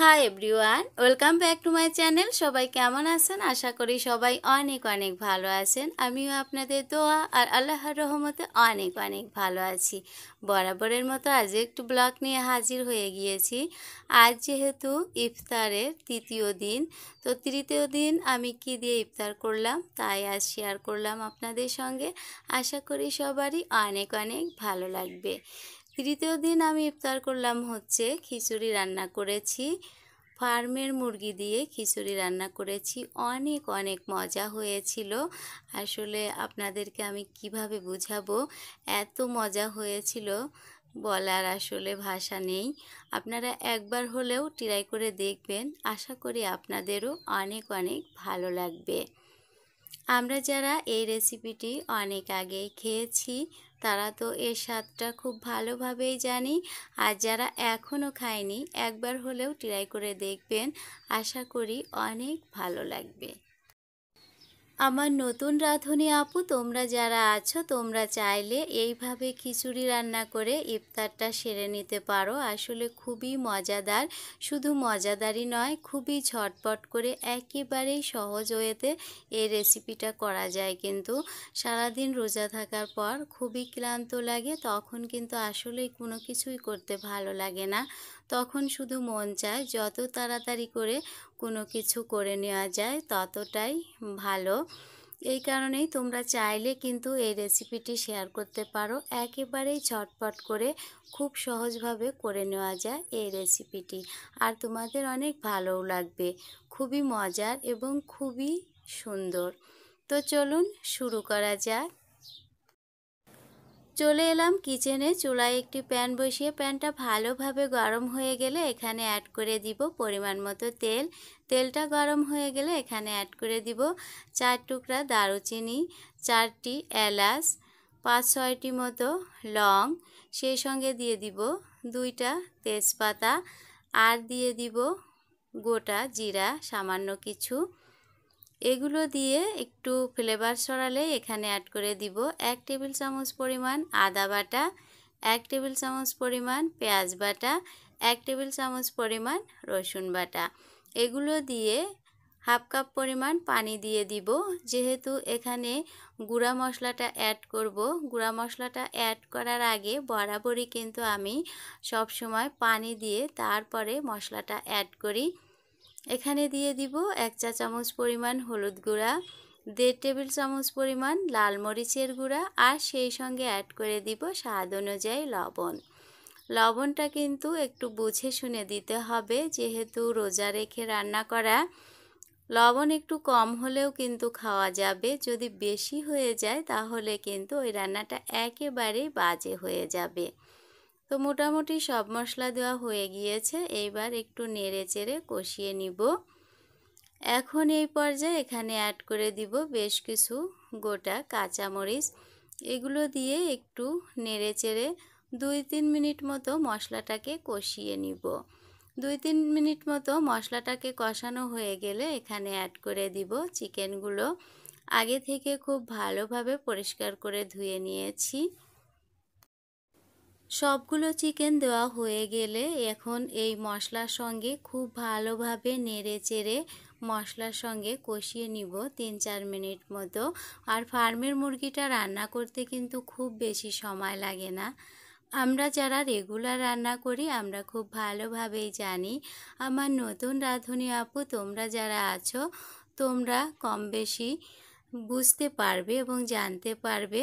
high everyone welcome back to my channel সবাই কেমন আছেন আশা করি সবাই অনেক অনেক ভালো আছেন আমিও আপনাদের দোয়া আর আল্লাহর রহমতে অনেক অনেক ভালো আছি বরাবরের মতো আজ একটু ব্লগ নিয়ে হাজির হয়ে গিয়েছি আজ যেহেতু ইফতারের তৃতীয় দিন তো তৃতীয় দিন আমি কি দিয়ে ইফতার করলাম তাই আজ শেয়ার করলাম আপনাদের সঙ্গে আশা করি সবারই অনেক অনেক ভালো লাগবে তৃতীয় দিন আমি ইফতার করলাম হচ্ছে খিচুড়ি রান্না করেছি ফার্মের মুরগি দিয়ে খিচুড়ি রান্না করেছি অনেক অনেক মজা হয়েছিল আসলে আপনাদেরকে আমি কিভাবে বুঝাবো এত মজা হয়েছিল বলার আসলে ভাষা নেই আপনারা একবার হলেও ট্রাই করে দেখবেন আশা করি আপনাদেরও অনেক অনেক ভালো লাগবে আমরা যারা এই রেসিপিটি অনেক আগেই খেয়েছি তারা তো এর স্বাদটা খুব ভালোভাবেই জানি আর যারা এখনও খায়নি একবার হলেও ট্রাই করে দেখবেন আশা করি অনেক ভালো লাগবে আমার নতুন রাঁধুনি আপু তোমরা যারা আছো তোমরা চাইলে এইভাবে খিচুড়ি রান্না করে ইফতারটা সেরে নিতে পারো আসলে খুবই মজাদার শুধু মজাদারই নয় খুবই ঝটপট করে একেবারেই সহজ হয়েতে এই রেসিপিটা করা যায় কিন্তু সারাদিন রোজা থাকার পর খুবই ক্লান্ত লাগে তখন কিন্তু আসলেই কোনো কিছুই করতে ভালো লাগে না তখন শুধু মন চায় যত তাড়াতাড়ি করে কোনো কিছু করে নেওয়া যায় ততটাই ভালো এই কারণেই তোমরা চাইলে কিন্তু এই রেসিপিটি শেয়ার করতে পারো একেবারেই ঝটপট করে খুব সহজভাবে করে নেওয়া যায় এই রেসিপিটি আর তোমাদের অনেক ভালোও লাগবে খুবই মজার এবং খুবই সুন্দর তো চলুন শুরু করা যাক চলে এলাম কিচেনে চুলায় একটি প্যান বসিয়ে প্যানটা ভালোভাবে গরম হয়ে গেলে এখানে অ্যাড করে দিব পরিমাণ মতো তেল তেলটা গরম হয়ে গেলে এখানে অ্যাড করে দিব চার টুকরা দারুচিনি চারটি এলাচ পাঁচ ছয়টি মতো লং সেই সঙ্গে দিয়ে দিব দুইটা তেজপাতা আর দিয়ে দিব গোটা জিরা সামান্য কিছু এগুলো দিয়ে একটু ফ্লেভার সরালে এখানে অ্যাড করে দিব এক টেবিল চামচ পরিমাণ আদা বাটা এক টেবিল চামচ পরিমাণ পেঁয়াজ বাটা এক টেবিল চামচ পরিমাণ রসুন বাটা এগুলো দিয়ে হাফ কাপ পরিমাণ পানি দিয়ে দিব যেহেতু এখানে গুঁড়া মশলাটা অ্যাড করব গুঁড়া মশলাটা অ্যাড করার আগে বরাবরই কিন্তু আমি সব সময় পানি দিয়ে তারপরে মশলাটা অ্যাড করি এখানে দিয়ে দিব এক চা চামচ পরিমাণ হলুদ গুঁড়া দেড় টেবিল চামচ পরিমাণ লাল মরিচের গুঁড়া আর সেই সঙ্গে অ্যাড করে দিব স্বাদ অনুযায়ী লবণ লবণটা কিন্তু একটু বুঝে শুনে দিতে হবে যেহেতু রোজা রেখে রান্না করা লবণ একটু কম হলেও কিন্তু খাওয়া যাবে যদি বেশি হয়ে যায় তাহলে কিন্তু ওই রান্নাটা একেবারেই বাজে হয়ে যাবে তো মোটামুটি সব মশলা দেওয়া হয়ে গিয়েছে এইবার একটু নেড়ে চেড়ে কষিয়ে নিব এখন এই পর্যায়ে এখানে অ্যাড করে দিব বেশ কিছু গোটা কাঁচামরিচ এগুলো দিয়ে একটু নেড়ে চেড়ে দুই তিন মিনিট মতো মশলাটাকে কষিয়ে নিব দুই তিন মিনিট মতো মশলাটাকে কষানো হয়ে গেলে এখানে অ্যাড করে দিব চিকেনগুলো আগে থেকে খুব ভালোভাবে পরিষ্কার করে ধুয়ে নিয়েছি সবগুলো চিকেন দেওয়া হয়ে গেলে এখন এই মশলার সঙ্গে খুব ভালোভাবে নেড়ে চেড়ে মশলার সঙ্গে কষিয়ে নিব তিন চার মিনিট মতো আর ফার্মের মুরগিটা রান্না করতে কিন্তু খুব বেশি সময় লাগে না আমরা যারা রেগুলার রান্না করি আমরা খুব ভালোভাবেই জানি আমার নতুন রাঁধুনি আপু তোমরা যারা আছো তোমরা কম বেশি বুঝতে পারবে এবং জানতে পারবে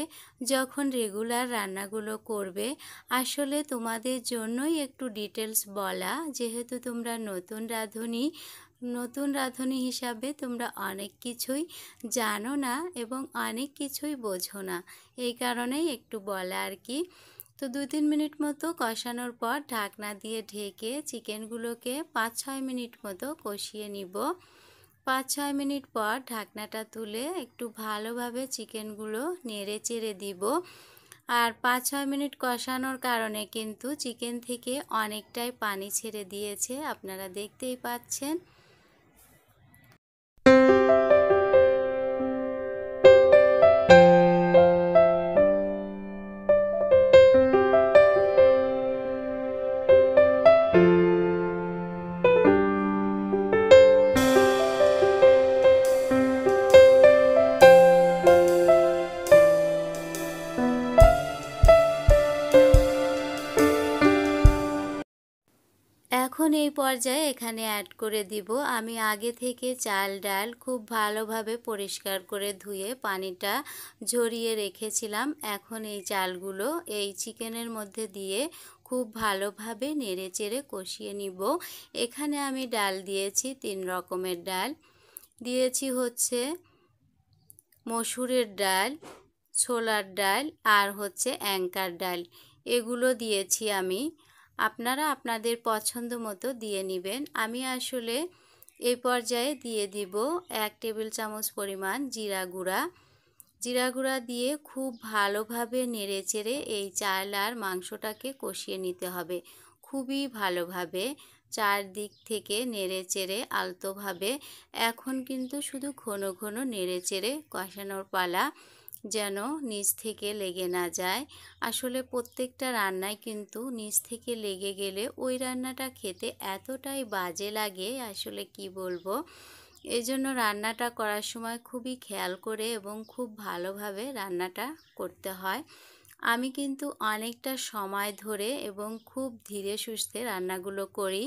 যখন রেগুলার রান্নাগুলো করবে আসলে তোমাদের জন্যই একটু ডিটেলস বলা যেহেতু তোমরা নতুন রাঁধুনি নতুন রাঁধুনি হিসাবে তোমরা অনেক কিছুই জানো না এবং অনেক কিছুই বোঝো না এই কারণেই একটু বলা আর কি তো দু তিন মিনিট মতো কষানোর পর ঢাকনা দিয়ে ঢেকে চিকেনগুলোকে পাঁচ ছয় মিনিট মতো কষিয়ে নিব পাঁচ ছয় মিনিট পর ঢাকনাটা তুলে একটু ভালোভাবে চিকেনগুলো নেড়ে চেড়ে দিব আর পাঁচ ছয় মিনিট কষানোর কারণে কিন্তু চিকেন থেকে অনেকটাই পানি ছেড়ে দিয়েছে আপনারা দেখতেই পাচ্ছেন পর্যায়ে এখানে অ্যাড করে দিব আমি আগে থেকে চাল ডাল খুব ভালোভাবে পরিষ্কার করে ধুয়ে পানিটা ঝরিয়ে রেখেছিলাম এখন এই চালগুলো এই চিকেনের মধ্যে দিয়ে খুব ভালোভাবে নেড়ে চেড়ে কষিয়ে নিব এখানে আমি ডাল দিয়েছি তিন রকমের ডাল দিয়েছি হচ্ছে মসুরের ডাল ছোলার ডাল আর হচ্ছে অ্যাঙ্কার ডাল এগুলো দিয়েছি আমি আপনারা আপনাদের পছন্দ মতো দিয়ে নেবেন আমি আসলে এই পর্যায়ে দিয়ে দিব এক টেবিল চামচ পরিমাণ জিরা গুঁড়া জিরা গুঁড়া দিয়ে খুব ভালোভাবে নেড়েচেড়ে এই চাল আর মাংসটাকে কষিয়ে নিতে হবে খুবই ভালোভাবে চারদিক থেকে নেড়েচেড়ে আলতোভাবে এখন কিন্তু শুধু ঘন ঘন নেড়েচেড়ে কষানোর পালা যেন নিচ থেকে লেগে না যায় আসলে প্রত্যেকটা রান্নায় কিন্তু নিচ থেকে লেগে গেলে ওই রান্নাটা খেতে এতটাই বাজে লাগে আসলে কি বলবো এই জন্য রান্নাটা করার সময় খুবই খেয়াল করে এবং খুব ভালোভাবে রান্নাটা করতে হয় আমি কিন্তু অনেকটা সময় ধরে এবং খুব ধীরে সুস্থে রান্নাগুলো করি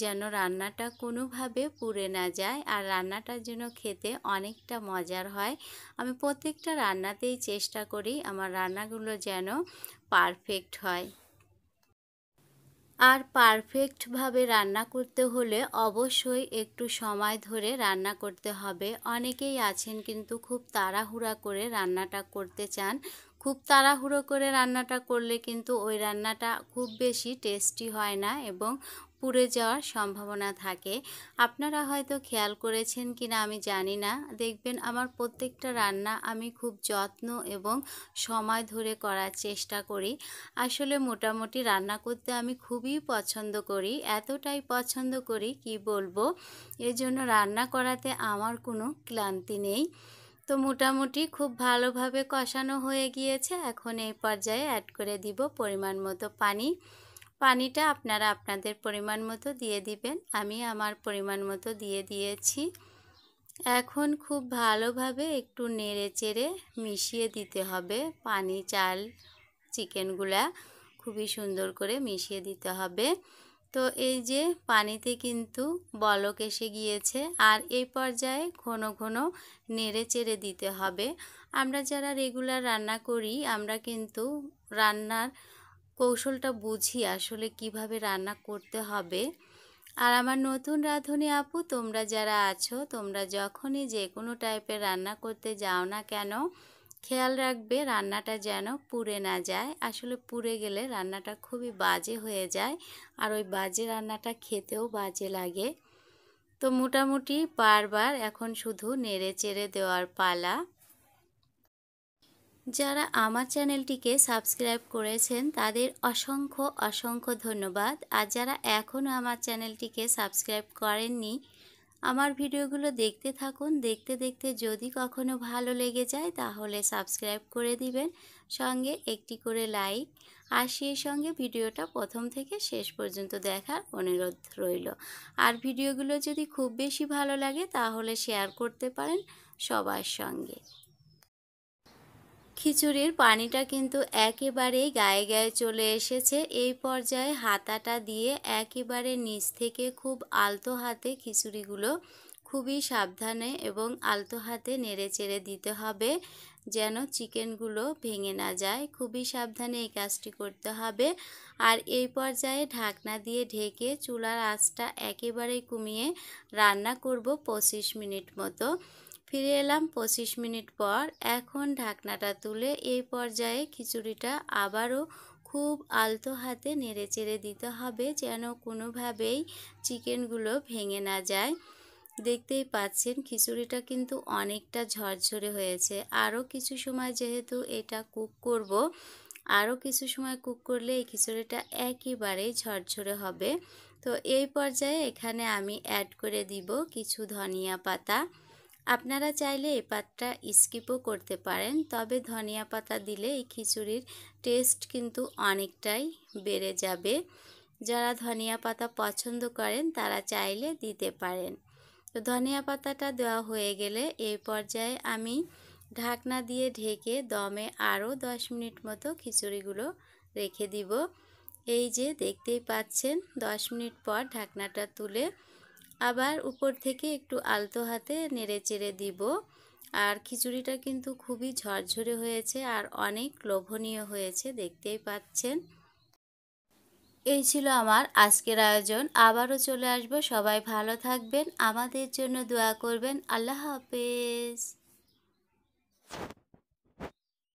যেন রান্নাটা কোনোভাবে পুড়ে না যায় আর রান্নাটার জন্য খেতে অনেকটা মজার হয় আমি প্রত্যেকটা রান্নাতেই চেষ্টা করি আমার রান্নাগুলো যেন পারফেক্ট হয় আর পারফেক্টভাবে রান্না করতে হলে অবশ্যই একটু সময় ধরে রান্না করতে হবে অনেকেই আছেন কিন্তু খুব তাড়াহুড়া করে রান্নাটা করতে চান খুব তাড়াহুড়ো করে রান্নাটা করলে কিন্তু ওই রান্নাটা খুব বেশি টেস্টি হয় না এবং পুড়ে যাওয়ার সম্ভাবনা থাকে আপনারা হয়তো খেয়াল করেছেন কি না আমি জানি না দেখবেন আমার প্রত্যেকটা রান্না আমি খুব যত্ন এবং সময় ধরে করার চেষ্টা করি আসলে মোটামুটি রান্না করতে আমি খুবই পছন্দ করি এতটাই পছন্দ করি কি বলবো এজন্য রান্না করাতে আমার কোনো ক্লান্তি নেই তো মোটামুটি খুব ভালোভাবে কষানো হয়ে গিয়েছে এখন এই পর্যায়ে অ্যাড করে দিব পরিমাণ মতো পানি পানিটা আপনারা আপনাদের পরিমাণ মতো দিয়ে দিবেন আমি আমার পরিমাণ মতো দিয়ে দিয়েছি এখন খুব ভালোভাবে একটু নেড়ে চেড়ে মিশিয়ে দিতে হবে পানি চাল চিকেনগুলা খুবই সুন্দর করে মিশিয়ে দিতে হবে তো এই যে পানিতে কিন্তু বলক এসে গিয়েছে আর এই পর্যায়ে ঘন ঘন নেড়ে চেড়ে দিতে হবে আমরা যারা রেগুলার রান্না করি আমরা কিন্তু রান্নার কৌশলটা বুঝি আসলে কিভাবে রান্না করতে হবে আর আমার নতুন রাঁধুনি আপু তোমরা যারা আছো তোমরা যখনই যে কোনো টাইপের রান্না করতে যাও না কেন খেয়াল রাখবে রান্নাটা যেন পুড়ে না যায় আসলে পুড়ে গেলে রান্নাটা খুবই বাজে হয়ে যায় আর ওই বাজে রান্নাটা খেতেও বাজে লাগে তো মোটামুটি বারবার এখন শুধু নেড়ে চেড়ে দেওয়ার পালা যারা আমার চ্যানেলটিকে সাবস্ক্রাইব করেছেন তাদের অসংখ্য অসংখ্য ধন্যবাদ আর যারা এখনও আমার চ্যানেলটিকে সাবস্ক্রাইব করেননি আমার ভিডিওগুলো দেখতে থাকুন দেখতে দেখতে যদি কখনো ভালো লেগে যায় তাহলে সাবস্ক্রাইব করে দিবেন সঙ্গে একটি করে লাইক আর সেই সঙ্গে ভিডিওটা প্রথম থেকে শেষ পর্যন্ত দেখার অনুরোধ রইল আর ভিডিওগুলো যদি খুব বেশি ভালো লাগে তাহলে শেয়ার করতে পারেন সবার সঙ্গে খিচুড়ির পানিটা কিন্তু একেবারেই গায়ে গায়ে চলে এসেছে এই পর্যায়ে হাতাটা দিয়ে একেবারে নিচ থেকে খুব আলতো হাতে খিচুড়িগুলো খুবই সাবধানে এবং আলতো হাতে নেড়ে চেড়ে দিতে হবে যেন চিকেনগুলো ভেঙে না যায় খুবই সাবধানে এই কাজটি করতে হবে আর এই পর্যায়ে ঢাকনা দিয়ে ঢেকে চুলার আঁচটা একেবারে কমিয়ে রান্না করব পঁচিশ মিনিট মতো ফিরে এলাম পঁচিশ মিনিট পর এখন ঢাকনাটা তুলে এই পর্যায়ে খিচুড়িটা আবারও খুব আলতো হাতে নেড়ে চেড়ে দিতে হবে যেন কোনোভাবেই চিকেনগুলো ভেঙে না যায় দেখতেই পাচ্ছেন খিচুড়িটা কিন্তু অনেকটা ঝরঝরে হয়েছে আরও কিছু সময় যেহেতু এটা কুক করব আরও কিছু সময় কুক করলে এই খিচুড়িটা একেবারেই ঝরঝরে হবে তো এই পর্যায়ে এখানে আমি অ্যাড করে দিব কিছু ধনিয়া পাতা আপনারা চাইলে এই পাতটা স্কিপও করতে পারেন তবে ধনিয়া পাতা দিলে এই খিচুড়ির টেস্ট কিন্তু অনেকটাই বেড়ে যাবে যারা ধনিয়া পাতা পছন্দ করেন তারা চাইলে দিতে পারেন তো ধনিয়া পাতাটা দেওয়া হয়ে গেলে এই পর্যায়ে আমি ঢাকনা দিয়ে ঢেকে দমে আরও দশ মিনিট মতো খিচুড়িগুলো রেখে দিব এই যে দেখতেই পাচ্ছেন দশ মিনিট পর ঢাকনাটা তুলে আবার উপর থেকে একটু আলতো হাতে নেড়ে চেড়ে দিব আর খিচুড়িটা কিন্তু খুবই ঝরঝরে হয়েছে আর অনেক লোভনীয় হয়েছে দেখতেই পাচ্ছেন এই ছিল আমার আজকের আয়োজন আবারও চলে আসবো সবাই ভালো থাকবেন আমাদের জন্য দোয়া করবেন আল্লাহ হাফেজ